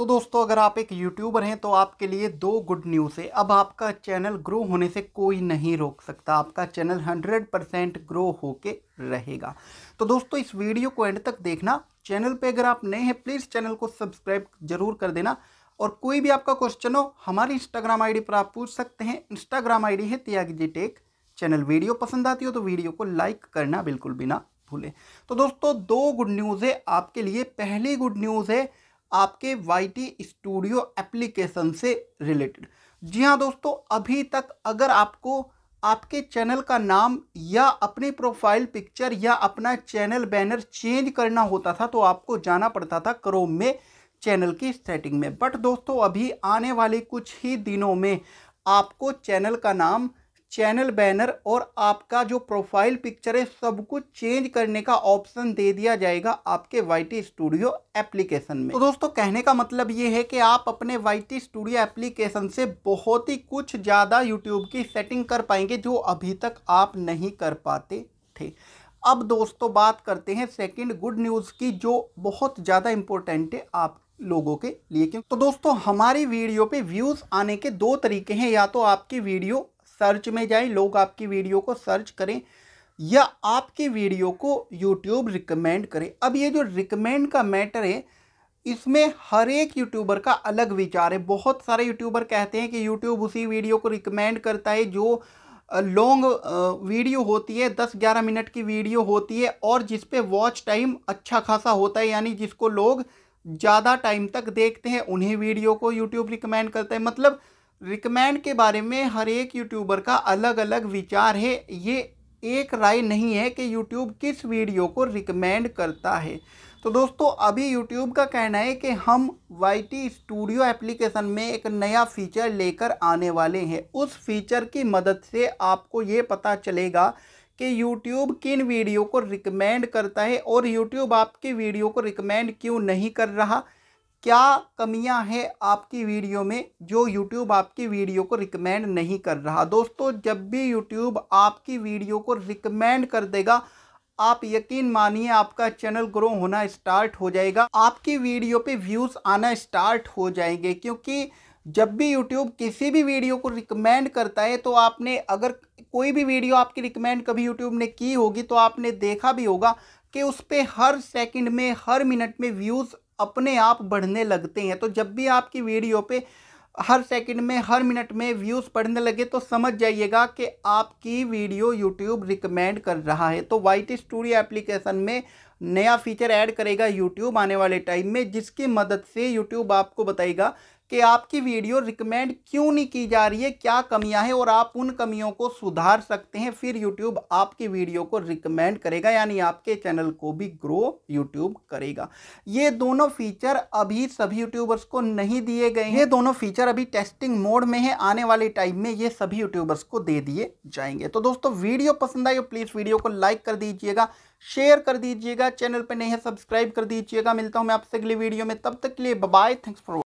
तो दोस्तों अगर आप एक यूट्यूबर हैं तो आपके लिए दो गुड न्यूज़ है अब आपका चैनल ग्रो होने से कोई नहीं रोक सकता आपका चैनल 100 परसेंट ग्रो होके रहेगा तो दोस्तों इस वीडियो को एंड तक देखना चैनल पे अगर आप नए हैं प्लीज़ चैनल को सब्सक्राइब जरूर कर देना और कोई भी आपका क्वेश्चन हो हमारी इंस्टाग्राम आई पर आप पूछ सकते हैं इंस्टाग्राम आई है Tyagi ji tech channel video पसंद आती हो तो वीडियो को लाइक करना बिल्कुल भी ना भूलें तो दोस्तों दो गुड न्यूज़ है आपके लिए पहली गुड न्यूज़ है आपके वाई टी स्टूडियो एप्लीकेशन से रिलेटेड जी हाँ दोस्तों अभी तक अगर आपको आपके चैनल का नाम या अपनी प्रोफाइल पिक्चर या अपना चैनल बैनर चेंज करना होता था तो आपको जाना पड़ता था क्रोम में चैनल की सेटिंग में बट दोस्तों अभी आने वाले कुछ ही दिनों में आपको चैनल का नाम चैनल बैनर और आपका जो प्रोफाइल पिक्चर है सब कुछ चेंज करने का ऑप्शन दे दिया जाएगा आपके वाई स्टूडियो एप्लीकेशन में तो दोस्तों कहने का मतलब ये है कि आप अपने वाई स्टूडियो एप्लीकेशन से बहुत ही कुछ ज़्यादा यूट्यूब की सेटिंग कर पाएंगे जो अभी तक आप नहीं कर पाते थे अब दोस्तों बात करते हैं सेकेंड गुड न्यूज़ की जो बहुत ज़्यादा इम्पोर्टेंट है आप लोगों के लिए क्यों तो दोस्तों हमारी वीडियो पे व्यूज़ आने के दो तरीके हैं या तो आपकी वीडियो सर्च में जाएं लोग आपकी वीडियो को सर्च करें या आपकी वीडियो को यूट्यूब रिकमेंड करे अब ये जो रिकमेंड का मैटर है इसमें हर एक यूट्यूबर का अलग विचार है बहुत सारे यूट्यूबर कहते हैं कि यूट्यूब उसी वीडियो को रिकमेंड करता है जो लॉन्ग वीडियो होती है दस ग्यारह मिनट की वीडियो होती है और जिस पे वॉच टाइम अच्छा खासा होता है यानी जिसको लोग ज़्यादा टाइम तक देखते हैं उन्हें वीडियो को यूट्यूब रिकमेंड करता है मतलब रिकमेंड के बारे में हर एक यूट्यूबर का अलग अलग विचार है ये एक राय नहीं है कि यूट्यूब किस वीडियो को रिकमेंड करता है तो दोस्तों अभी यूट्यूब का कहना है कि हम वाई टी स्टूडियो एप्लीकेशन में एक नया फीचर लेकर आने वाले हैं उस फीचर की मदद से आपको ये पता चलेगा कि YouTube किन वीडियो को रिकमेंड करता है और YouTube आपकी वीडियो को रिकमेंड क्यों नहीं कर रहा क्या कमियां हैं आपकी वीडियो में जो यूट्यूब आपकी वीडियो को रिकमेंड नहीं कर रहा दोस्तों जब भी यूट्यूब आपकी वीडियो को रिकमेंड कर देगा आप यकीन मानिए आपका चैनल ग्रो होना स्टार्ट हो जाएगा आपकी वीडियो पे व्यूज़ आना स्टार्ट हो जाएंगे क्योंकि जब भी YouTube किसी भी वीडियो को रिकमेंड करता है तो आपने अगर कोई भी वीडियो आपकी रिकमेंड कभी यूट्यूब ने की होगी तो आपने देखा भी होगा कि उस पर हर सेकेंड में हर मिनट में व्यूज़ अपने आप बढ़ने लगते हैं तो जब भी आपकी वीडियो पे हर सेकंड में हर मिनट में व्यूज़ पढ़ने लगे तो समझ जाइएगा कि आपकी वीडियो यूट्यूब रिकमेंड कर रहा है तो वाइट स्टूडियो एप्लीकेशन में नया फीचर ऐड करेगा यूट्यूब आने वाले टाइम में जिसकी मदद से यूट्यूब आपको बताएगा कि आपकी वीडियो रिकमेंड क्यों नहीं की जा रही है क्या कमियां हैं और आप उन कमियों को सुधार सकते हैं फिर यूट्यूब आपकी वीडियो को रिकमेंड करेगा यानी आपके चैनल को भी ग्रो यूट्यूब करेगा ये दोनों फीचर अभी सभी यूट्यूबर्स को नहीं दिए गए हैं ये दोनों फीचर अभी टेस्टिंग मोड में है आने वाले टाइम में ये सभी यूट्यूबर्स को दे दिए जाएंगे तो दोस्तों वीडियो पसंद आई हो प्लीज़ वीडियो को लाइक कर दीजिएगा शेयर कर दीजिएगा चैनल पर नहीं है सब्सक्राइब कर दीजिएगा मिलता हूँ मैं आपसे अगली वीडियो में तब तक के लिए बाय थैंक्स फॉर